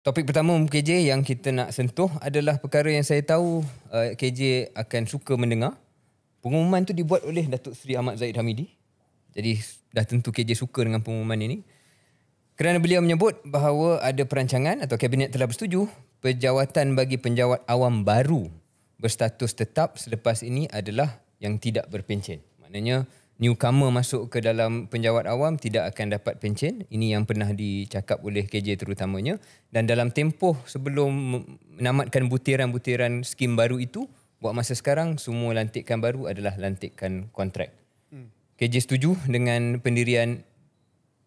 Topik pertama KJ yang kita nak sentuh adalah perkara yang saya tahu uh, KJ akan suka mendengar. Pengumuman tu dibuat oleh Datuk Seri Ahmad Zaid Hamidi. Jadi dah tentu KJ suka dengan pengumuman ini. Kerana beliau menyebut bahawa ada perancangan atau kabinet telah bersetuju pejawatan bagi penjawat awam baru berstatus tetap selepas ini adalah yang tidak berpencen. Maknanya newcomer masuk ke dalam penjawat awam tidak akan dapat pencen. Ini yang pernah dicakap oleh KJ terutamanya. Dan dalam tempoh sebelum menamatkan butiran-butiran skim baru itu, buat masa sekarang semua lantikan baru adalah lantikan kontrak. Hmm. KJ setuju dengan pendirian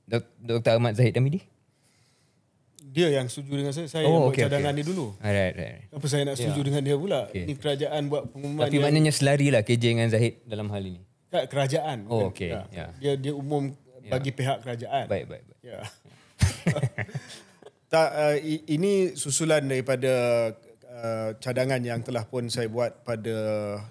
Dr. Ahmad Zahid Damidi? Dia yang setuju dengan saya. Saya oh, yang okay, buat cadangan okay. dia dulu. Alright, alright. Apa saya nak setuju yeah. dengan dia pula? Okay. Ini kerajaan buat pengumuman. Tapi yang... maknanya selari lah KJ dengan Zahid dalam hal ini. Tak kerajaan. Oh, okay. Ya. Yeah. Dia dia umum yeah. bagi pihak kerajaan. Baik, baik, baik. Ya. tak uh, ini susulan daripada uh, cadangan yang telah pun saya buat pada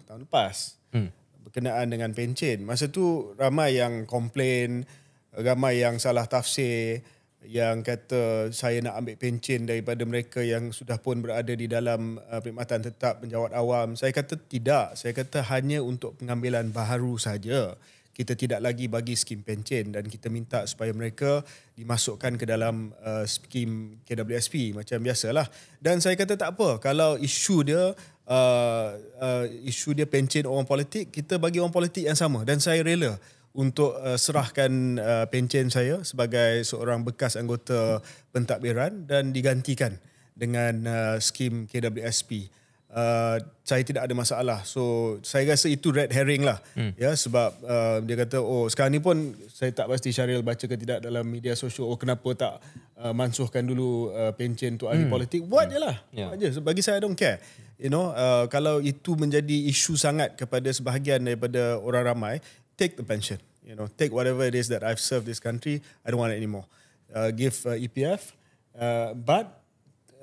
tahun lepas. Hmm. Berkenaan dengan pencen. Masa tu ramai yang komplain, ramai yang salah tafsir yang kata saya nak ambil pencen daripada mereka yang sudah pun berada di dalam uh, perkhidmatan tetap penjawat awam. Saya kata tidak. Saya kata hanya untuk pengambilan baru saja. Kita tidak lagi bagi skim pencen dan kita minta supaya mereka dimasukkan ke dalam uh, skim KWSP macam biasalah. Dan saya kata tak apa kalau isu dia uh, uh, isu dia pencen orang politik, kita bagi orang politik yang sama dan saya rela untuk uh, serahkan uh, pencen saya sebagai seorang bekas anggota pentadbiran dan digantikan dengan uh, skim KWSP. Uh, saya tidak ada masalah. So saya rasa itu red herring lah. Hmm. Ya sebab uh, dia kata oh sekarang ni pun saya tak pasti Syaril baca ke tidak dalam media sosial oh kenapa tak uh, mansuhkan dulu uh, pencen untuk ahli hmm. politik. Buat hmm. je lah. Yeah. Buat je. So, bagi saya I don't care. You know uh, kalau itu menjadi isu sangat kepada sebahagian daripada orang ramai take the pension you know, take whatever it is that I've served this country. I don't want it anymore. Uh, give uh, EPF. Uh, but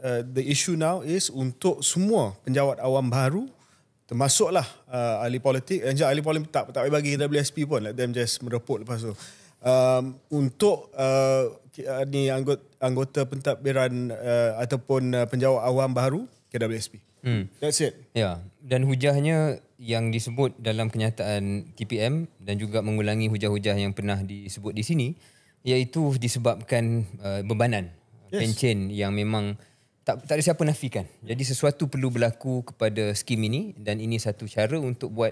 uh, the issue now is untuk semua penjawat awam baru, termasuklah uh, ahli politik, dan ahli politik tak, tak bagi WSP pun, let them just mereput lepas tu. Um, untuk uh, ni anggota, anggota pentadbiran uh, ataupun uh, penjawat awam baru, KWSP. Hmm. That's it. Ya. Yeah. Dan hujahnya yang disebut dalam kenyataan TPM dan juga mengulangi hujah-hujah yang pernah disebut di sini iaitu disebabkan uh, bebanan yes. pencen yang memang tak tak ada siapa nafikan. Jadi sesuatu perlu berlaku kepada skim ini dan ini satu cara untuk buat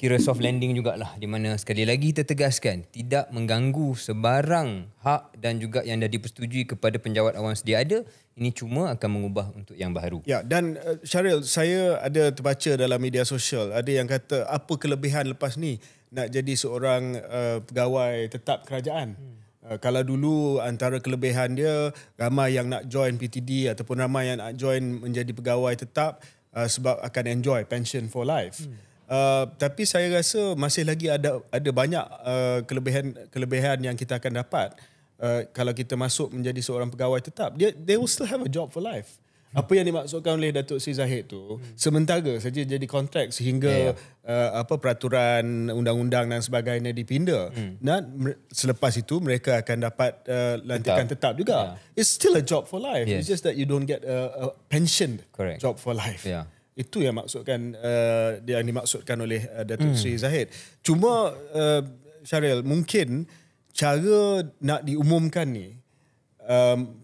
kira soft landing jugalah di mana sekali lagi tertegaskan tidak mengganggu sebarang hak dan juga yang dah dipersetujui kepada penjawat awam sedia ada ini cuma akan mengubah untuk yang baru. Ya dan uh, Syaril saya ada terbaca dalam media sosial ada yang kata apa kelebihan lepas ni nak jadi seorang uh, pegawai tetap kerajaan. Hmm. Uh, kalau dulu antara kelebihan dia ramai yang nak join PTD ataupun ramai yang nak join menjadi pegawai tetap uh, sebab akan enjoy pension for life. Hmm. Uh, tapi saya rasa masih lagi ada ada banyak uh, kelebihan kelebihan yang kita akan dapat uh, kalau kita masuk menjadi seorang pegawai tetap. Dia they will still have a job for life. Hmm. Apa yang dimaksudkan oleh Datuk Sri Zahid tu hmm. sementara saja jadi kontrak sehingga yeah. Ya. uh, apa peraturan undang-undang dan sebagainya dipinda hmm. dan selepas itu mereka akan dapat uh, lantikan tetap, tetap juga yeah. it's still a job for life yes. it's just that you don't get a, a pensioned Correct. job for life yeah itu yang maksudkan uh, yang dimaksudkan oleh uh, Datuk hmm. Sri Zahid. Cuma uh, Syaril, mungkin cara nak diumumkan ni um,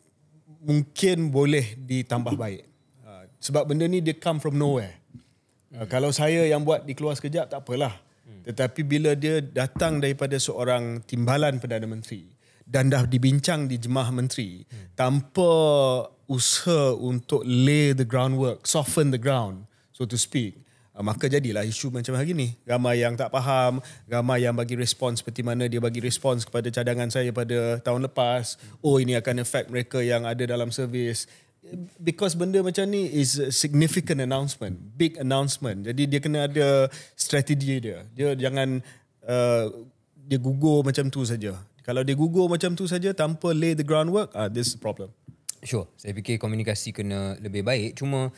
mungkin boleh ditambah baik. Uh, sebab benda ni dia come from nowhere. Uh, kalau saya yang buat di keluar sekejap tak apalah. Hmm. Tetapi bila dia datang daripada seorang timbalan Perdana Menteri, hmm dan dah dibincang di jemaah menteri hmm. tanpa usaha untuk lay the groundwork, soften the ground, so to speak. Uh, maka jadilah isu macam hari ni. Ramai yang tak faham, ramai yang bagi respon seperti mana dia bagi respon kepada cadangan saya pada tahun lepas. Oh ini akan affect mereka yang ada dalam servis. Because benda macam ni is a significant announcement, big announcement. Jadi dia kena ada strategi dia. Dia jangan uh, dia gugur macam tu saja. Kalau dia gugur macam tu saja tanpa lay the groundwork, uh, this problem. Sure. Saya fikir komunikasi kena lebih baik. Cuma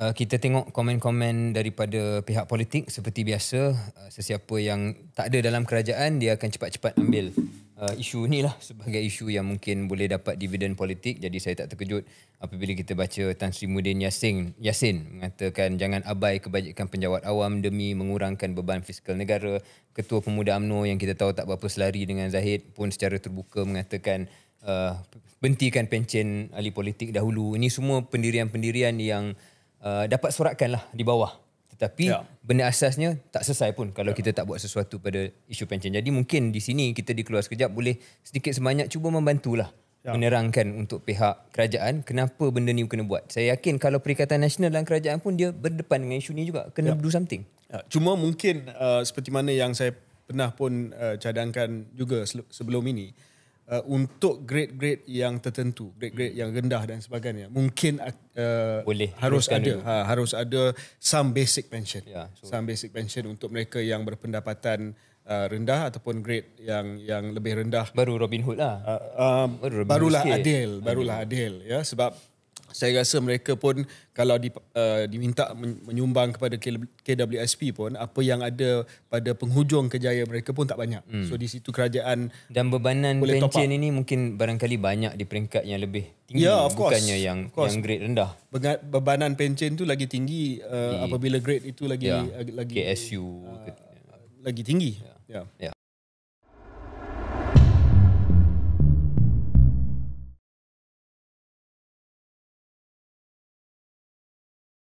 uh, kita tengok komen-komen daripada pihak politik seperti biasa. Uh, sesiapa yang tak ada dalam kerajaan, dia akan cepat-cepat ambil uh, isu ni lah sebagai isu yang mungkin boleh dapat dividen politik. Jadi saya tak terkejut apabila kita baca Tan Sri Mudin Yassin, Yassin mengatakan jangan abai kebajikan penjawat awam demi mengurangkan beban fiskal negara. Ketua Pemuda UMNO yang kita tahu tak berapa selari dengan Zahid pun secara terbuka mengatakan uh, bentikan pencen ahli politik dahulu. Ini semua pendirian-pendirian yang uh, dapat suratkan lah di bawah tetapi ya. benda asasnya tak selesai pun kalau ya. kita tak buat sesuatu pada isu pension. Jadi mungkin di sini kita dikeluar sekejap boleh sedikit sebanyak cuba membantulah ya. menerangkan untuk pihak kerajaan kenapa benda ni kena buat. Saya yakin kalau Perikatan Nasional dan kerajaan pun dia berdepan dengan isu ni juga. Kena ya. do something. Ya. Cuma mungkin uh, seperti mana yang saya pernah pun uh, cadangkan juga sebelum ini uh, untuk grade-grade yang tertentu, grade-grade hmm. yang rendah dan sebagainya. Mungkin uh, Boleh. harus Teruskan ada ha, harus ada some basic pension. Yeah, so. Some basic pension untuk mereka yang berpendapatan Uh, rendah ataupun grade yang yang lebih rendah baru Robin Hood lah uh, um, baru Robin barulah sikit. adil barulah hmm. adil ya sebab saya rasa mereka pun kalau di, uh, diminta menyumbang kepada KWSP pun apa yang ada pada penghujung kejayaan mereka pun tak banyak. Hmm. So di situ kerajaan dan bebanan pencen ini mungkin barangkali banyak di peringkat yang lebih tinggi yeah, of bukannya yang of course. yang grade rendah. Bebanan pencen tu lagi tinggi uh, di, apabila grade itu lagi yeah. lagi KSU uh, lagi tinggi. Ya. Yeah. Yeah. Yeah.